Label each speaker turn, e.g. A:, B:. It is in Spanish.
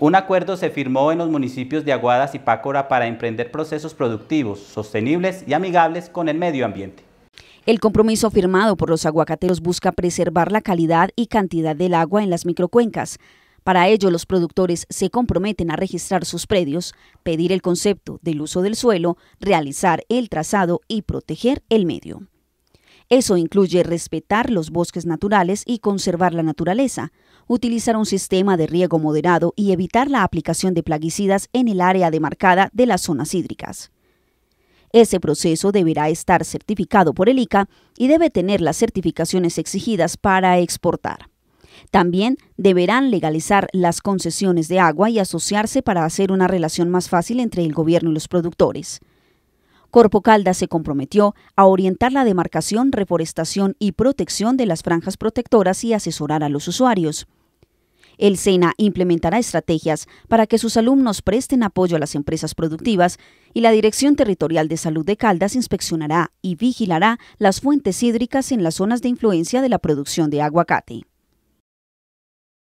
A: Un acuerdo se firmó en los municipios de Aguadas y Pácora para emprender procesos productivos, sostenibles y amigables con el medio ambiente.
B: El compromiso firmado por los aguacateros busca preservar la calidad y cantidad del agua en las microcuencas. Para ello, los productores se comprometen a registrar sus predios, pedir el concepto del uso del suelo, realizar el trazado y proteger el medio. Eso incluye respetar los bosques naturales y conservar la naturaleza, utilizar un sistema de riego moderado y evitar la aplicación de plaguicidas en el área demarcada de las zonas hídricas. Ese proceso deberá estar certificado por el ICA y debe tener las certificaciones exigidas para exportar. También deberán legalizar las concesiones de agua y asociarse para hacer una relación más fácil entre el gobierno y los productores. Corpo Caldas se comprometió a orientar la demarcación, reforestación y protección de las franjas protectoras y asesorar a los usuarios. El SENA implementará estrategias para que sus alumnos presten apoyo a las empresas productivas y la Dirección Territorial de Salud de Caldas inspeccionará y vigilará las fuentes hídricas en las zonas de influencia de la producción de aguacate.